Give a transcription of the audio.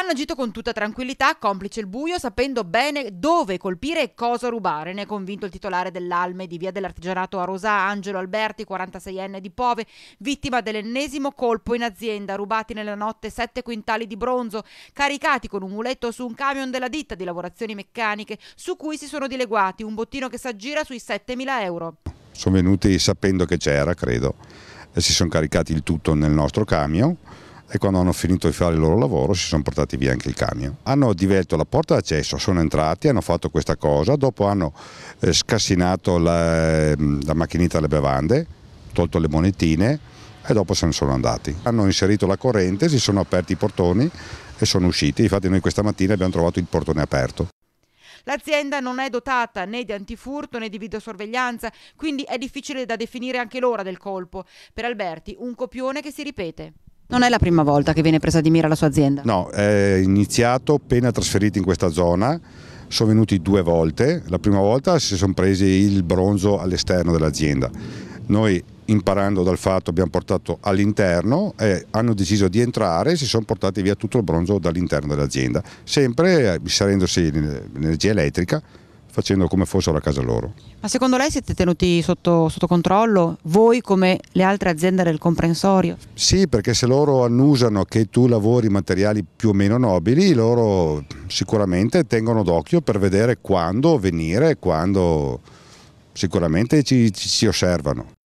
hanno agito con tutta tranquillità, complice il buio, sapendo bene dove colpire e cosa rubare. Ne è convinto il titolare dell'Alme di Via dell'Artigianato a Rosà, Angelo Alberti, 46enne di Pove, vittima dell'ennesimo colpo in azienda, rubati nella notte sette quintali di bronzo, caricati con un muletto su un camion della ditta di lavorazioni meccaniche, su cui si sono dileguati un bottino che si aggira sui 7.000 euro. Sono venuti sapendo che c'era, credo, e si sono caricati il tutto nel nostro camion e quando hanno finito di fare il loro lavoro si sono portati via anche il camion. Hanno divelto la porta d'accesso, sono entrati, hanno fatto questa cosa, dopo hanno eh, scassinato la, ehm, la macchinetta alle bevande, tolto le monetine e dopo se ne sono andati. Hanno inserito la corrente, si sono aperti i portoni e sono usciti, infatti noi questa mattina abbiamo trovato il portone aperto. L'azienda non è dotata né di antifurto né di videosorveglianza, quindi è difficile da definire anche l'ora del colpo. Per Alberti, un copione che si ripete. Non è la prima volta che viene presa di mira la sua azienda? No, è iniziato appena trasferiti in questa zona, sono venuti due volte, la prima volta si sono presi il bronzo all'esterno dell'azienda, noi imparando dal fatto abbiamo portato all'interno e hanno deciso di entrare e si sono portati via tutto il bronzo dall'interno dell'azienda, sempre eh, inserendosi l'energia elettrica facendo come fossero a casa loro. Ma secondo lei siete tenuti sotto, sotto, controllo voi come le altre aziende del comprensorio? Sì, perché se loro annusano che tu lavori materiali più o meno nobili, loro sicuramente tengono d'occhio per vedere quando venire, quando sicuramente ci, ci, ci osservano.